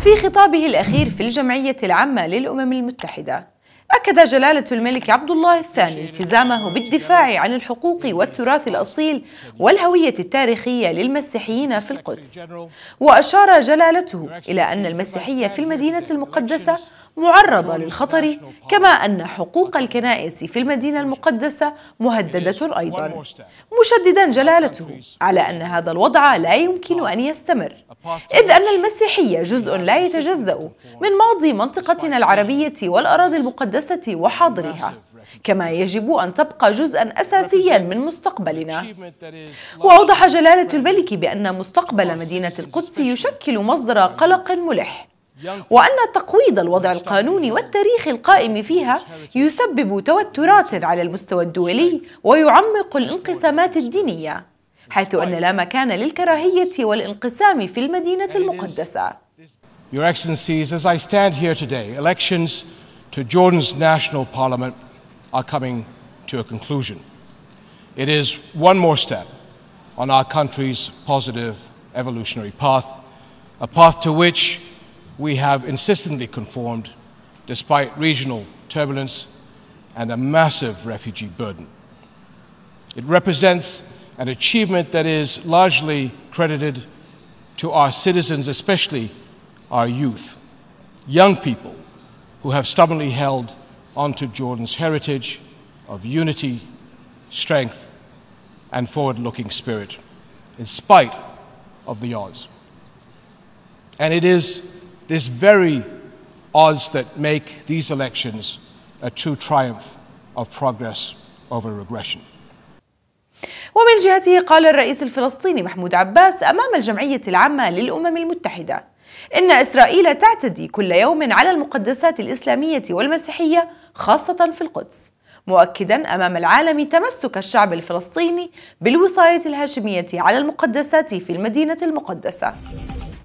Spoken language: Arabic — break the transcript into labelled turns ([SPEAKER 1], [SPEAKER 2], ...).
[SPEAKER 1] في خطابه الأخير في الجمعية العامة للأمم المتحدة أكد جلالة الملك عبد الله الثاني التزامه بالدفاع عن الحقوق والتراث الأصيل والهوية التاريخية للمسيحيين في القدس وأشار جلالته إلى أن المسيحية في المدينة المقدسة معرضة للخطر كما أن حقوق الكنائس في المدينة المقدسة مهددة أيضا مشددا جلالته على أن هذا الوضع لا يمكن أن يستمر إذ أن المسيحية جزء لا يتجزأ من ماضي منطقتنا العربية والأراضي المقدسة المدرسة وحاضرها كما يجب أن تبقى جزءا أساسيا من مستقبلنا وأوضح جلالة الملك بأن مستقبل مدينة القدس يشكل مصدر قلق ملح وأن تقويض الوضع القانوني والتاريخ القائم فيها يسبب توترات على المستوى الدولي ويعمق الانقسامات الدينية حيث أن لا مكان للكراهية والانقسام في المدينة المقدسة
[SPEAKER 2] Your Excellencies, as I stand here today, elections to Jordan's national parliament are coming to a conclusion. It is one more step on our country's positive evolutionary path, a path to which we have insistently conformed despite regional turbulence and a massive refugee burden. It represents an achievement that is largely credited to our citizens, especially our youth, young people who have stubbornly held onto Jordan's heritage of unity, strength, and forward looking spirit, in spite of the odds. And it is this very odds that make these elections a true triumph of progress over regression.
[SPEAKER 1] ومن جهته قال الرئيس الفلسطيني محمود عباس أمام الجمعية العامة للأمم المتحدة إن إسرائيل تعتدي كل يوم على المقدسات الإسلامية والمسيحية خاصة في القدس مؤكدا أمام العالم تمسك الشعب الفلسطيني بالوصاية الهاشمية على المقدسات في المدينة المقدسة